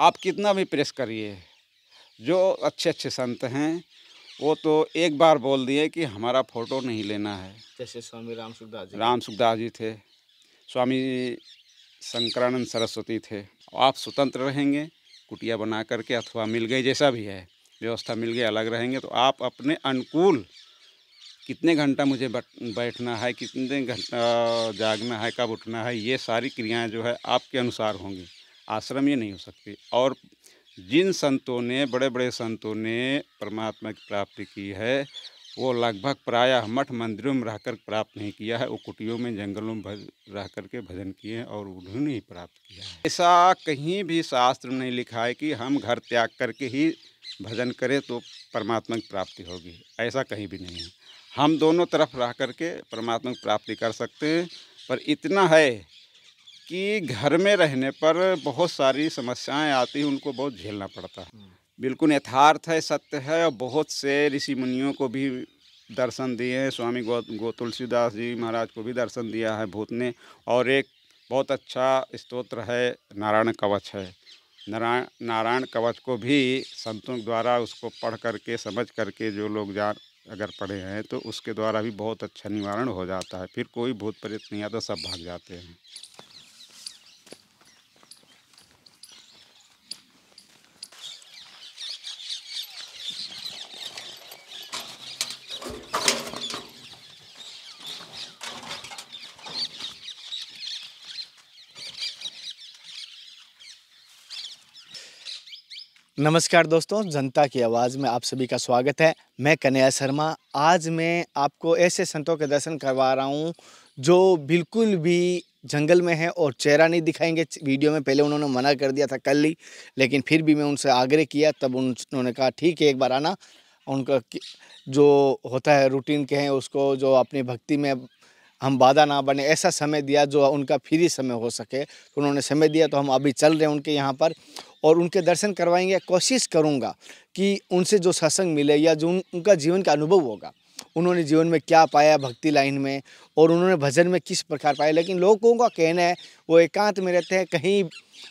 आप कितना भी प्रेस करिए जो अच्छे अच्छे संत हैं वो तो एक बार बोल दिए कि हमारा फ़ोटो नहीं लेना है जैसे स्वामी राम सुखदास जी राम सुखदास जी थे स्वामी शंकरानंद सरस्वती थे आप स्वतंत्र रहेंगे कुटिया बना करके अथवा मिल गए जैसा भी है व्यवस्था मिल गई अलग रहेंगे तो आप अपने अनुकूल कितने घंटा मुझे बैठना है कितने घंटा जागना है कब उठना है ये सारी क्रियाएं जो है आपके अनुसार होंगी आश्रम ही नहीं हो सकती और जिन संतों ने बड़े बड़े संतों ने परमात्मा की प्राप्ति की है वो लगभग प्रायः मठ मंदिरों में रहकर प्राप्त नहीं किया है वो कुटियों में जंगलों में रह करके भजन किए हैं और उन्होंने ही प्राप्त किया है ऐसा कहीं भी शास्त्र में नहीं लिखा है कि हम घर त्याग करके ही भजन करें तो परमात्मा की प्राप्ति होगी ऐसा कहीं भी नहीं है हम दोनों तरफ रह करके परमात्मा की प्राप्ति कर सकते हैं पर इतना है कि घर में रहने पर बहुत सारी समस्याएं आती हैं उनको बहुत झेलना पड़ता है हम्म। बिल्कुल यथार्थ है सत्य है और बहुत से ऋषि मुनियों को भी दर्शन दिए हैं स्वामी गौ गो तुलसीदास जी महाराज को भी दर्शन दिया है भूत ने और एक बहुत अच्छा स्तोत्र है नारायण कवच है नारायण नारायण कवच को भी संतों द्वारा उसको पढ़ करके समझ करके जो लोग जान अगर पढ़े हैं तो उसके द्वारा भी बहुत अच्छा निवारण हो जाता है फिर कोई भूत प्रेत नहीं आता सब भाग जाते हैं नमस्कार दोस्तों जनता की आवाज़ में आप सभी का स्वागत है मैं कन्हैया शर्मा आज मैं आपको ऐसे संतों के दर्शन करवा रहा हूँ जो बिल्कुल भी जंगल में है और चेहरा नहीं दिखाएंगे वीडियो में पहले उन्होंने मना कर दिया था कल ही लेकिन फिर भी मैं उनसे आग्रह किया तब उन्होंने कहा ठीक है एक बार आना उनका जो होता है रूटीन के हैं उसको जो अपनी भक्ति में हम बाधा ना बने ऐसा समय दिया जो उनका फ्री समय हो सके तो उन्होंने समय दिया तो हम अभी चल रहे हैं उनके यहाँ पर और उनके दर्शन करवाएंगे कोशिश करूँगा कि उनसे जो सत्संग मिले या जो उनका जीवन का अनुभव होगा उन्होंने जीवन में क्या पाया भक्ति लाइन में और उन्होंने भजन में किस प्रकार पाया लेकिन लोगों का कहना है वो एकांत में रहते हैं कहीं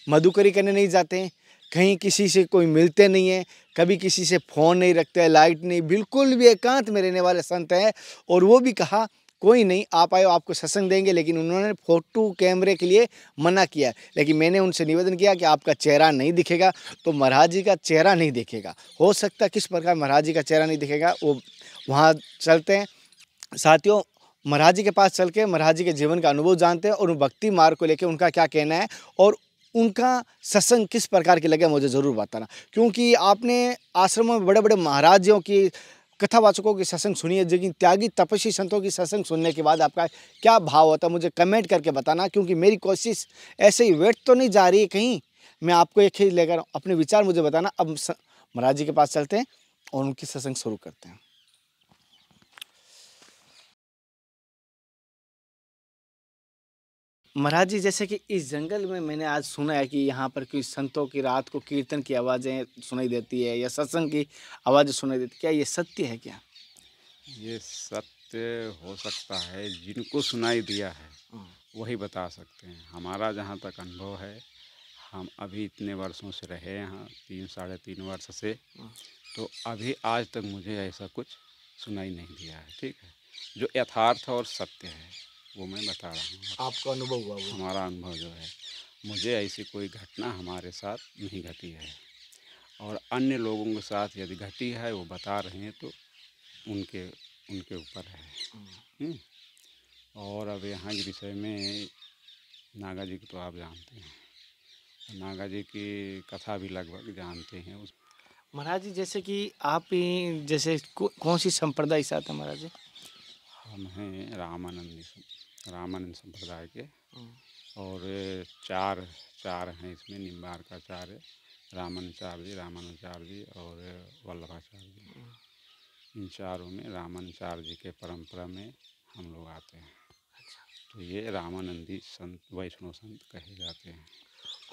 मधुकरी करने नहीं जाते हैं कहीं किसी से कोई मिलते नहीं हैं कभी किसी से फ़ोन नहीं रखते हैं लाइट नहीं बिल्कुल भी एकांत में रहने वाले संत हैं और वो भी कहा कोई नहीं आप आए आपको सत्संग देंगे लेकिन उन्होंने फ़ोटो कैमरे के लिए मना किया लेकिन मैंने उनसे निवेदन किया कि आपका चेहरा नहीं दिखेगा तो महाराज जी का चेहरा नहीं दिखेगा हो सकता किस प्रकार महाराज जी का चेहरा नहीं दिखेगा वो वहाँ चलते हैं साथियों महाराज जी के पास चल के महाराज जी के जीवन का अनुभव जानते हैं और भक्ति मार्ग को लेकर उनका क्या कहना है और उनका सत्संग किस प्रकार के लगे मुझे ज़रूर बताना क्योंकि आपने आश्रमों में बड़े बड़े महाराजियों की कथावाचकों की सत्संग सुनिए लेकिन त्यागी तपस्वी संतों की सत्संग सुनने के बाद आपका क्या भाव होता है मुझे कमेंट करके बताना क्योंकि मेरी कोशिश ऐसे ही वेट तो नहीं जा रही है कहीं मैं आपको एक ही लेकर अपने विचार मुझे बताना अब महाराज जी के पास चलते हैं और उनकी सत्संग शुरू करते हैं महाराज जी जैसे कि इस जंगल में मैंने आज सुना है कि यहाँ पर कोई संतों की रात को कीर्तन की आवाज़ें सुनाई देती है या सत्संग की आवाज़ें सुनाई देती क्या ये सत्य है क्या ये सत्य हो सकता है जिनको सुनाई दिया है हाँ। वही बता सकते हैं हमारा जहाँ तक अनुभव है हम अभी इतने वर्षों से रहे यहाँ तीन साढ़े तीन वर्ष से हाँ। तो अभी आज तक मुझे ऐसा कुछ सुनाई नहीं दिया है ठीक है जो यथार्थ और सत्य है वो मैं बता रहा हूँ आपका अनुभव हुआ हमारा अनुभव जो है मुझे ऐसी कोई घटना हमारे साथ नहीं घटी है और अन्य लोगों के साथ यदि घटी है वो बता रहे हैं तो उनके उनके ऊपर है हम्म। हम्म। और अब यहाँ के विषय में नागा जी की तो आप जानते हैं नागा जी की कथा भी लगभग जानते हैं उस महाराज जी जैसे कि आप जैसे कौन सी संप्रदाय साथ है महाराज जी हम हैं रामानंद रामानंद संप्रदाय के हाँ। और चार चार हैं इसमें निम्बार का चार है रामानुचार्य जी रामानुचार्य जी और वल्लभाचार्य जी हाँ। इन चारों में रामानुचार्य जी के परंपरा में हम लोग आते हैं अच्छा तो ये रामानंदी संत वैष्णव संत कहे जाते हैं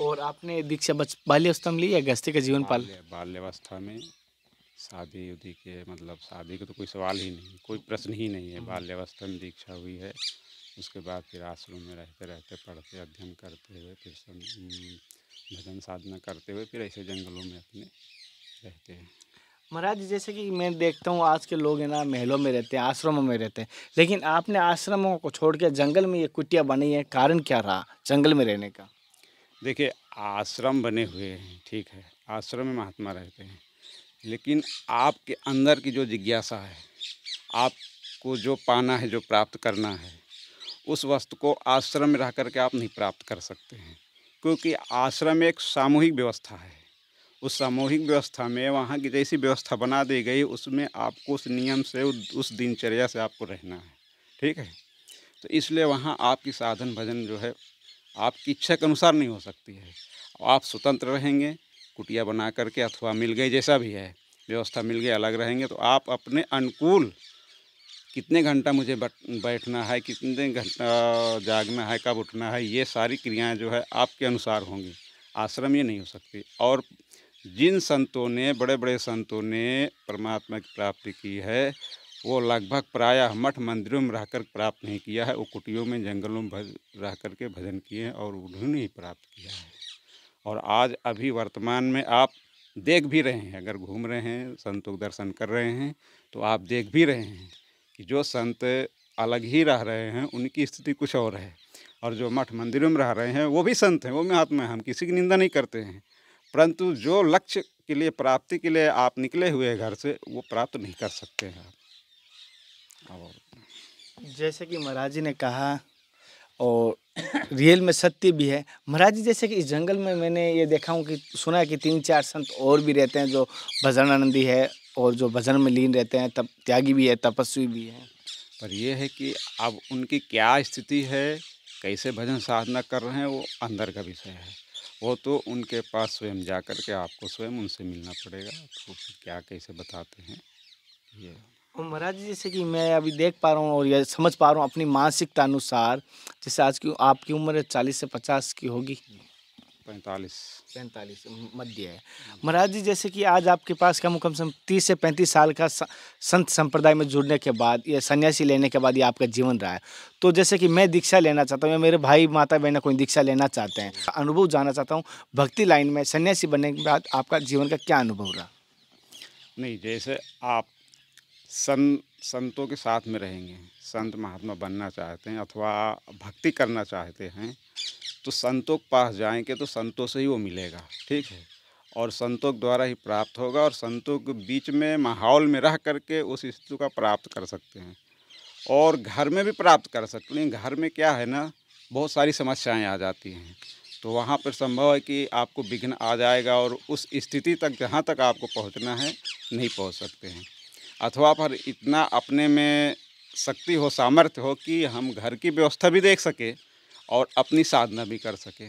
और आपने दीक्षा बच बाल्यवस्था में ली या गृहस्थी का जीवन पाल बाल्यावस्था में शादी उदी के मतलब शादी का तो कोई सवाल ही नहीं कोई प्रश्न ही नहीं है हाँ। बाल्यावस्था में दीक्षा हुई है उसके बाद फिर आश्रम में रहते रहते पढ़ते अध्ययन करते हुए फिर सब भजन साधना करते हुए फिर ऐसे जंगलों में अपने रहते हैं महाराज जैसे कि मैं देखता हूँ आज के लोग है ना महलों में रहते हैं आश्रमों में रहते हैं लेकिन आपने आश्रमों को छोड़ के जंगल में ये कुटिया बनी है कारण क्या रहा जंगल में रहने का देखिए आश्रम बने हुए हैं ठीक है आश्रम में महात्मा रहते हैं लेकिन आपके अंदर की जो जिज्ञासा है आपको जो पाना है जो प्राप्त करना है उस वस्तु को आश्रम में रह करके आप नहीं प्राप्त कर सकते हैं क्योंकि आश्रम एक सामूहिक व्यवस्था है उस सामूहिक व्यवस्था में वहाँ की जैसी व्यवस्था बना दी गई उसमें आपको उस नियम से उस दिनचर्या से आपको रहना है ठीक है तो इसलिए वहाँ आपकी साधन भजन जो है आपकी इच्छा के अनुसार नहीं हो सकती है आप स्वतंत्र रहेंगे कुटिया बना करके अथवा मिल गई जैसा भी है व्यवस्था मिल गई अलग रहेंगे तो आप अपने अनुकूल कितने घंटा मुझे बैठना है कितने घंटा जागना है कब उठना है ये सारी क्रियाएं जो है आपके अनुसार होंगी आश्रम ये नहीं हो सकती और जिन संतों ने बड़े बड़े संतों ने परमात्मा की प्राप्ति की है वो लगभग प्रायः मठ मंदिरों में रहकर प्राप्त नहीं किया है वो कुटियों में जंगलों में भज, रह कर के भजन किए हैं और उन्होंने ही प्राप्त किया है और आज अभी वर्तमान में आप देख भी रहे हैं अगर घूम रहे हैं संतों के दर्शन कर रहे हैं तो आप देख भी रहे हैं कि जो संत अलग ही रह रहे हैं उनकी स्थिति कुछ और है और जो मठ मंदिरों में रह रहे हैं वो भी संत हैं वो महात्मा हैं हम किसी की निंदा नहीं करते हैं परंतु जो लक्ष्य के लिए प्राप्ति के लिए आप निकले हुए घर से वो प्राप्त नहीं कर सकते हैं और जैसे कि महाराज जी ने कहा और रियल में सत्य भी है महाराज जी जैसे कि इस जंगल में मैंने ये देखा हूँ कि सुना है कि तीन चार संत और भी रहते हैं जो भजन आनंदी है और जो भजन में लीन रहते हैं तब त्यागी भी है तपस्वी भी है पर यह है कि अब उनकी क्या स्थिति है कैसे भजन साधना कर रहे हैं वो अंदर का विषय है वो तो उनके पास स्वयं जा कर के आपको स्वयं उनसे मिलना पड़ेगा तो क्या कैसे बताते हैं ये महाराज जी जैसे कि मैं अभी देख पा रहा हूँ और यह समझ पा रहा हूँ अपनी मानसिकता अनुसार जैसे आज की आपकी उम्र चालीस से पचास की होगी पैंतालीस पैंतालीस मध्य है महाराज जी जैसे कि आज आपके पास कम कम से कम तीस से पैंतीस साल का संत संप्रदाय में जुड़ने के बाद या सन्यासी लेने के बाद ये आपका जीवन रहा है तो जैसे कि मैं दीक्षा लेना चाहता हूँ या मेरे भाई माता बहन कोई दीक्षा लेना चाहते हैं अनुभव जाना चाहता हूँ भक्ति लाइन में सन्यासी बनने के बाद आपका जीवन का क्या अनुभव रहा नहीं जैसे आप सन संतों के साथ में रहेंगे संत महात्मा बनना चाहते हैं अथवा भक्ति करना चाहते हैं तो संतों के पास जाएंगे तो संतों से ही वो मिलेगा ठीक है और संतों के द्वारा ही प्राप्त होगा और संतों के बीच में माहौल में रह करके उस स्थिति का प्राप्त कर सकते हैं और घर में भी प्राप्त कर सकते हैं घर में क्या है ना बहुत सारी समस्याएं आ जाती हैं तो वहाँ पर संभव है कि आपको विघ्न आ जाएगा और उस स्थिति तक जहाँ तक आपको पहुँचना है नहीं पहुँच सकते हैं अथवा पर इतना अपने में शक्ति हो सामर्थ्य हो कि हम घर की व्यवस्था भी देख सके और अपनी साधना भी कर सके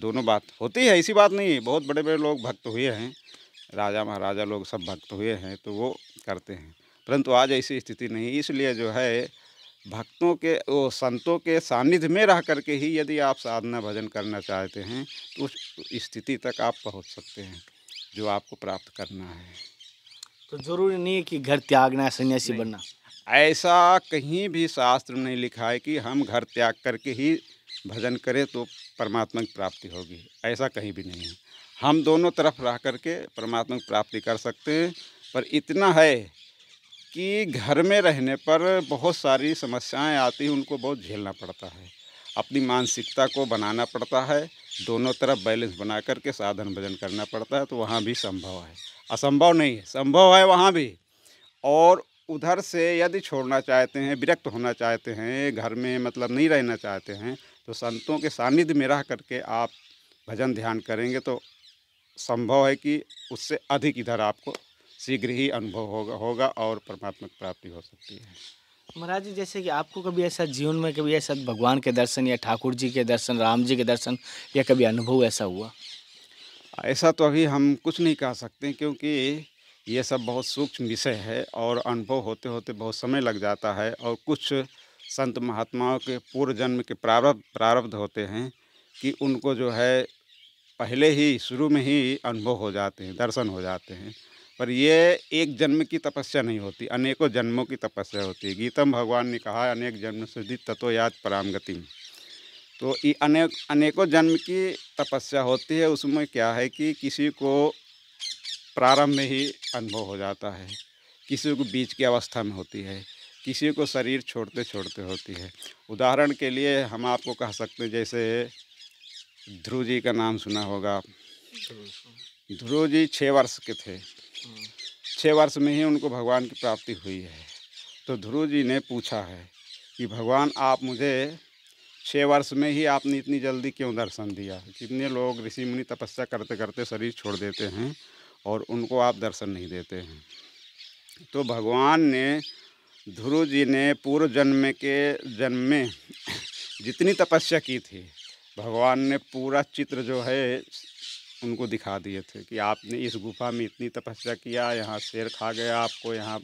दोनों बात होती है ऐसी बात नहीं है बहुत बड़े बड़े लोग भक्त हुए हैं राजा महाराजा लोग सब भक्त हुए हैं तो वो करते हैं परंतु आज ऐसी स्थिति नहीं इसलिए जो है भक्तों के वो संतों के सानिध्य में रह करके ही यदि आप साधना भजन करना चाहते हैं तो उस स्थिति तक आप पहुंच सकते हैं जो आपको प्राप्त करना है तो जरूरी नहीं है कि घर त्यागना सन्यासी बनना ऐसा कहीं भी शास्त्र नहीं लिखा है कि हम घर त्याग करके ही भजन करें तो परमात्मा की प्राप्ति होगी ऐसा कहीं भी नहीं है हम दोनों तरफ रह करके परमात्मा की प्राप्ति कर सकते हैं पर इतना है कि घर में रहने पर बहुत सारी समस्याएं आती हैं उनको बहुत झेलना पड़ता है अपनी मानसिकता को बनाना पड़ता है दोनों तरफ बैलेंस बना करके साधन भजन करना पड़ता है तो वहाँ भी संभव है असंभव नहीं है संभव है वहाँ भी और उधर से यदि छोड़ना चाहते हैं विरक्त होना चाहते हैं घर में मतलब नहीं रहना चाहते हैं तो संतों के सानिध्य में रह करके आप भजन ध्यान करेंगे तो संभव है कि उससे अधिक इधर आपको शीघ्र ही अनुभव होगा होगा और परमात्मा की प्राप्ति हो सकती है महाराज जी जैसे कि आपको कभी ऐसा जीवन में कभी ऐसा भगवान के दर्शन या ठाकुर जी के दर्शन राम जी के दर्शन या कभी अनुभव ऐसा हुआ ऐसा तो अभी हम कुछ नहीं कह सकते क्योंकि ये सब बहुत सूक्ष्म विषय है और अनुभव होते होते बहुत समय लग जाता है और कुछ संत महात्माओं के पूर्व जन्म के प्रारब्ध प्रारब्ध होते हैं कि उनको जो है पहले ही शुरू में ही अनुभव हो जाते हैं दर्शन हो जाते हैं पर ये एक जन्म की तपस्या नहीं होती अनेकों जन्मों की तपस्या होती है गीतम भगवान ने कहा अनेक जन्म सिद्धि तत्व याद पराम गति तो ये अनेक अनेकों जन्म की तपस्या होती है उसमें क्या है कि किसी को प्रारंभ में ही अनुभव हो जाता है किसी को बीच की अवस्था में होती है किसी को शरीर छोड़ते छोड़ते होती है उदाहरण के लिए हम आपको कह सकते हैं जैसे ध्रुव जी का नाम सुना होगा ध्रुव जी छः वर्ष के थे छः वर्ष में ही उनको भगवान की प्राप्ति हुई है तो ध्रुव जी ने पूछा है कि भगवान आप मुझे छः वर्ष में ही आपने इतनी जल्दी क्यों दर्शन दिया कितने लोग ऋषि मुनि तपस्या करते करते शरीर छोड़ देते हैं और उनको आप दर्शन नहीं देते हैं तो भगवान ने ध्रुव जी ने पूर्व जन्म के जन्म में जितनी तपस्या की थी भगवान ने पूरा चित्र जो है उनको दिखा दिए थे कि आपने इस गुफा में इतनी तपस्या किया यहाँ शेर खा गया आपको यहाँ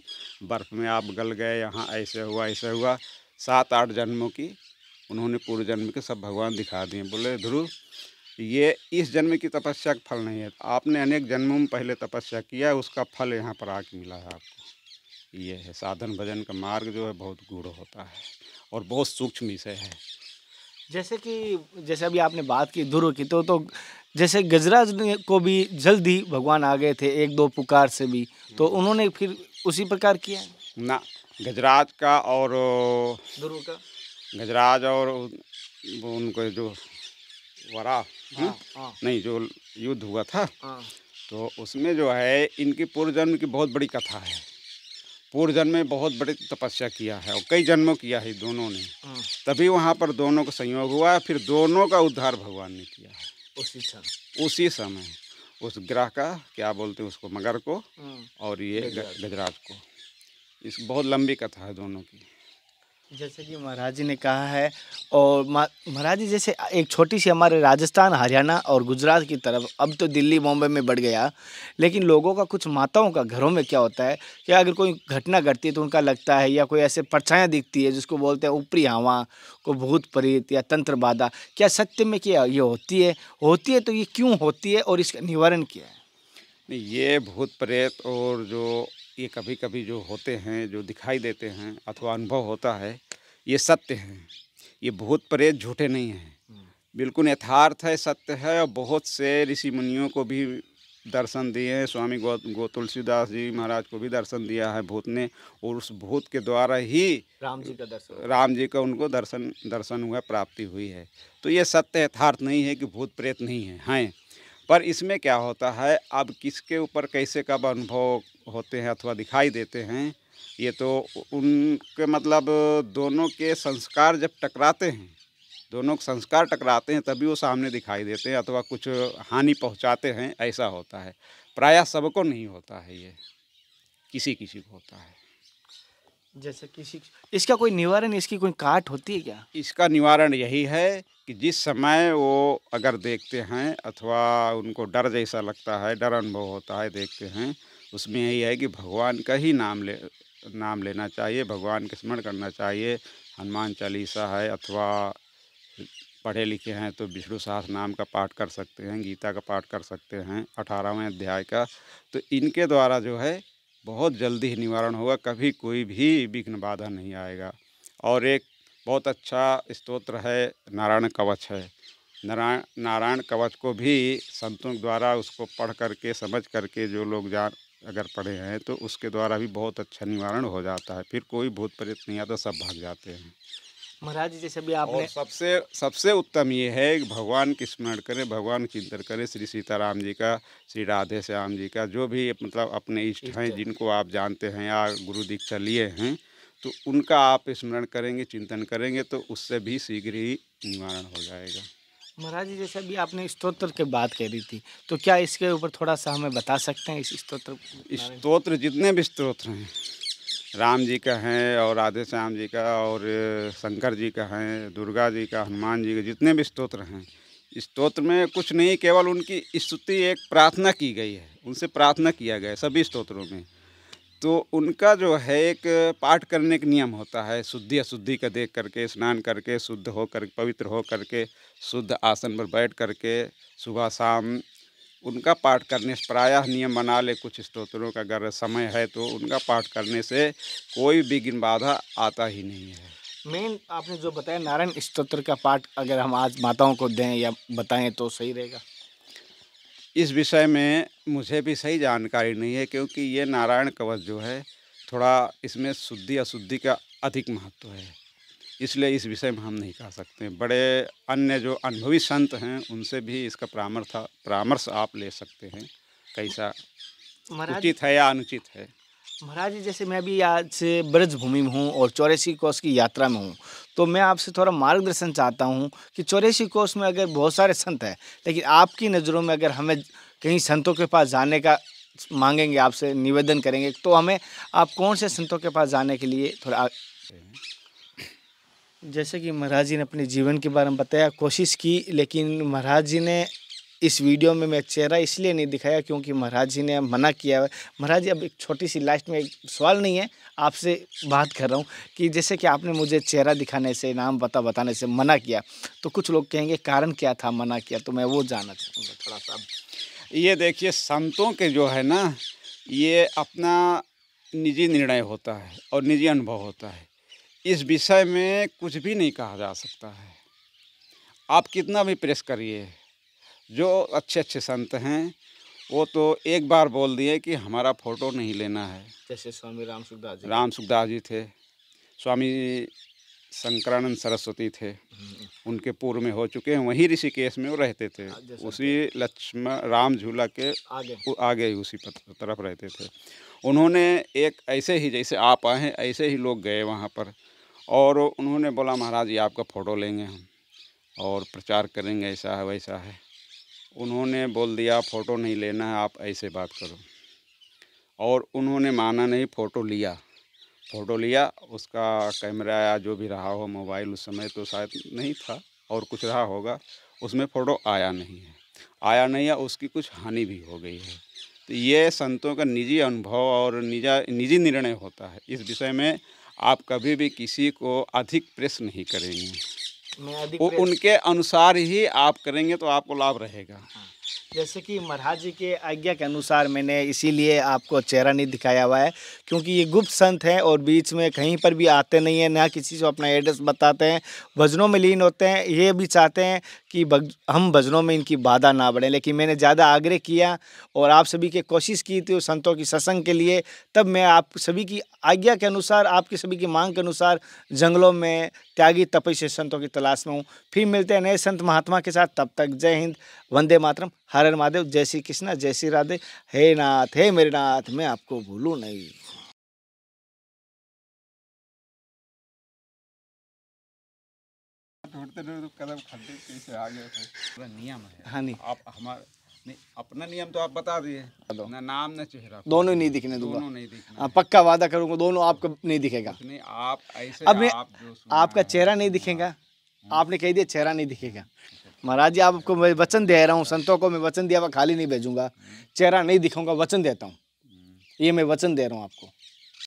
बर्फ़ में आप गल गए यहाँ ऐसे हुआ ऐसे हुआ सात आठ जन्मों की उन्होंने पूर्व जन्म के सब भगवान दिखा दिए बोले ध्रुव ये इस जन्म की तपस्या का फल नहीं है आपने अनेक जन्मों में पहले तपस्या किया है उसका फल यहाँ पर आके मिला है आपको ये है साधन भजन का मार्ग जो है बहुत गूढ़ होता है और बहुत सूक्ष्म विषय है जैसे कि जैसे अभी आपने बात की ध्रुव की तो तो जैसे गजराज को भी जल्दी भगवान आ गए थे एक दो पुकार से भी तो हम्म। उन्होंने फिर उसी प्रकार किया ना गजराज का और ध्रुव का गजराज और उनको जो वरा हाँ, हम्म? हाँ, नहीं जो युद्ध हुआ था हाँ, तो उसमें जो है इनकी पूर्व जन्म की बहुत बड़ी कथा है पूर्व जन्म में बहुत बड़ी तपस्या किया है और कई जन्मों किया है दोनों ने हाँ। तभी वहाँ पर दोनों का संयोग हुआ फिर दोनों का उद्धार भगवान ने किया है उसी समय उसी समय उस ग्रह का क्या बोलते हैं उसको मगर को हाँ। और ये गजराज को इस बहुत लंबी कथा है दोनों की जैसे कि महाराज जी ने कहा है और महाराज जी जैसे एक छोटी सी हमारे राजस्थान हरियाणा और गुजरात की तरफ अब तो दिल्ली बॉम्बे में बढ़ गया लेकिन लोगों का कुछ माताओं का घरों में क्या होता है कि अगर कोई घटना घटती है तो उनका लगता है या कोई ऐसे परछाया दिखती है जिसको बोलते हैं ऊपरी हवा को भूत प्रेत या तंत्र बाधा क्या सत्य में क्या ये होती है होती है तो ये क्यों होती है और इसका निवारण क्या है ये भूत प्रेत और जो ये कभी कभी जो होते हैं जो दिखाई देते हैं अथवा अनुभव होता है ये सत्य हैं ये भूत प्रेत झूठे नहीं हैं हम्म। बिल्कुल यथार्थ है सत्य है और बहुत से ऋषि मुनियों को भी दर्शन दिए हैं स्वामी गौ गो तुलसीदास जी महाराज को भी दर्शन दिया है भूत ने और उस भूत के द्वारा ही राम जी का दर्शन राम जी का उनको दर्शन दर्शन हुआ प्राप्ति हुई है तो ये सत्य यथार्थ नहीं है कि भूत प्रेत नहीं है हैं पर इसमें क्या होता है अब किसके ऊपर कैसे कब अनुभव होते हैं अथवा दिखाई देते हैं ये तो उनके मतलब दोनों के संस्कार जब टकराते हैं दोनों के संस्कार टकराते हैं तभी वो सामने दिखाई देते हैं अथवा कुछ हानि पहुंचाते हैं ऐसा होता है प्रायः सबको नहीं होता है ये किसी किसी को होता है जैसे किसी इसका कोई निवारण इसकी कोई काट होती है क्या इसका निवारण यही है कि जिस समय वो अगर देखते हैं अथवा उनको डर जैसा लगता है डर अनुभव होता है देखते हैं उसमें यही है कि भगवान का ही नाम ले नाम लेना चाहिए भगवान का स्मरण करना चाहिए हनुमान चालीसा है अथवा पढ़े लिखे हैं तो विष्णु सहस नाम का पाठ कर सकते हैं गीता का पाठ कर सकते हैं अठारहवें अध्याय का तो इनके द्वारा जो है बहुत जल्दी ही निवारण होगा कभी कोई भी विघ्न बाधा नहीं आएगा और एक बहुत अच्छा स्तोत्र है नारायण कवच है नारायण नारायण कवच को भी संतों द्वारा उसको पढ़ करके समझ करके जो लोग जान अगर पड़े हैं तो उसके द्वारा भी बहुत अच्छा निवारण हो जाता है फिर कोई भूत प्रेत नहीं आता सब भाग जाते हैं महाराज जी जैसे भी आप और सबसे सबसे उत्तम ये है कि भगवान की स्मरण करें भगवान चिंतन करें श्री सीताराम जी का श्री राधे श्याम जी का जो भी मतलब अपने इष्ट हैं जिनको आप जानते हैं या गुरु दीक्षा लिए हैं तो उनका आप स्मरण करेंगे चिंतन करेंगे तो उससे भी शीघ्र ही निवारण हो जाएगा महाराज जी जैसे अभी आपने स्तोत्र के बात करी थी तो क्या इसके ऊपर थोड़ा सा हमें बता सकते हैं इस स्तोत्र स्तोत्र जितने भी स्तोत्र हैं राम जी का है और राधे श्याम जी का और शंकर जी का है दुर्गा जी का हनुमान जी का जितने भी स्तोत्र हैं स्तोत्र में कुछ नहीं केवल उनकी स्तुति एक प्रार्थना की गई है उनसे प्रार्थना किया गया है सभी स्तोत्रों में तो उनका जो है एक पाठ करने का नियम होता है शुद्धि अशुद्धि का देख करके स्नान करके शुद्ध हो कर पवित्र हो करके शुद्ध आसन पर बैठ करके सुबह शाम उनका पाठ करने से प्रायः नियम बना ले कुछ स्त्रोत्रों का अगर समय है तो उनका पाठ करने से कोई विघ्न बाधा आता ही नहीं है मेन आपने जो बताया नारायण स्त्रोत्र का पाठ अगर हम आज माताओं को दें या बताएं तो सही रहेगा इस विषय में मुझे भी सही जानकारी नहीं है क्योंकि ये नारायण कवच जो है थोड़ा इसमें शुद्धि अशुद्धि का अधिक महत्व है इसलिए इस विषय में हम नहीं कह सकते बड़े अन्य जो अनुभवी संत हैं उनसे भी इसका परामर्श परामर्श आप ले सकते हैं कैसा उचित है या अनुचित है महाराज जी जैसे मैं भी आज से भूमि में हूँ और चौरासी कोष की यात्रा में हूँ तो मैं आपसे थोड़ा मार्गदर्शन चाहता हूँ कि चौरासी कोष में अगर बहुत सारे संत हैं लेकिन आपकी नज़रों में अगर हमें कहीं संतों के पास जाने का मांगेंगे आपसे निवेदन करेंगे तो हमें आप कौन से संतों के पास जाने के लिए थोड़ा जैसे कि महाराज जी ने अपने जीवन के बारे में बताया कोशिश की लेकिन महाराज जी ने इस वीडियो में मैं चेहरा इसलिए नहीं दिखाया क्योंकि महाराज जी ने मना किया है महाराज जी अब एक छोटी सी लास्ट में एक सवाल नहीं है आपसे बात कर रहा हूँ कि जैसे कि आपने मुझे चेहरा दिखाने से नाम पता बताने से मना किया तो कुछ लोग कहेंगे कारण क्या था मना किया तो मैं वो जानना चाहूँगा थोड़ा सा ये देखिए संतों के जो है ना ये अपना निजी निर्णय होता है और निजी अनुभव होता है इस विषय में कुछ भी नहीं कहा जा सकता है आप कितना भी प्रेस करिए जो अच्छे अच्छे संत हैं वो तो एक बार बोल दिए कि हमारा फ़ोटो नहीं लेना है जैसे स्वामी राम सुखदास जी राम सुखदास जी थे स्वामी शंकरानंद सरस्वती थे हम्म। उनके पूर्व में हो चुके हैं वहीं ऋषिकेश में वो रहते थे हाँ, उसी लक्ष्मण राम झूला के आगे आगे उसी तरफ रहते थे उन्होंने एक ऐसे ही जैसे आप आए हैं ऐसे ही लोग गए वहाँ पर और उन्होंने बोला महाराज ये आपका फ़ोटो लेंगे हम और प्रचार करेंगे ऐसा है वैसा है उन्होंने बोल दिया फ़ोटो नहीं लेना है आप ऐसे बात करो और उन्होंने माना नहीं फ़ोटो लिया फ़ोटो लिया उसका कैमरा या जो भी रहा हो मोबाइल उस समय तो शायद नहीं था और कुछ रहा होगा उसमें फ़ोटो आया नहीं है आया नहीं है उसकी कुछ हानि भी हो गई है तो ये संतों का निजी अनुभव और निजा निजी निर्णय होता है इस विषय में आप कभी भी किसी को अधिक प्रेस नहीं करेंगे वो उनके अनुसार ही आप करेंगे तो आपको लाभ रहेगा हाँ। जैसे कि महाराज जी के आज्ञा के अनुसार मैंने इसीलिए आपको चेहरा नहीं दिखाया हुआ है क्योंकि ये गुप्त संत हैं और बीच में कहीं पर भी आते नहीं हैं ना किसी को अपना एड्रेस बताते हैं भजनों में लीन होते हैं ये भी चाहते हैं कि हम भजनों में इनकी बाधा ना बढ़े लेकिन मैंने ज़्यादा आग्रह किया और आप सभी के कोशिश की थी संतों की सत्संग के लिए तब मैं आप सभी की आज्ञा के अनुसार आपकी सभी की मांग के अनुसार जंगलों में त्यागी तपस्या संतों की तलाश में हूँ फिर मिलते हैं नए संत महात्मा के साथ तब तक जय हिंद वंदे मातरम हर महादेव जय श्री कृष्णा जय श्री राधे हे नाथ हे मेरे नाथ मैं आपको भूलू नहीं ढूंढते तो कदम कैसे आ गए थे नियम है हाँ नहीं आप हमारा नहीं अपना नियम तो आप बता दिए नाम ना चेहरा दोनों नहीं दिखने दूंगा दोनों नहीं दिखने हाँ, पक्का वादा करूंगा दोनों आपको नहीं दिखेगा नहीं आप ऐसे अब आप आपका चेहरा नहीं दिखेगा हाँ। आपने कह दिया चेहरा नहीं दिखेगा महाराज जी आपको मैं वचन दे रहा हूँ संतों को मैं वचन दिया हुआ खाली नहीं भेजूंगा चेहरा नहीं दिखाऊंगा वचन देता हूँ हम्म। ये मैं वचन दे रहा हूँ आपको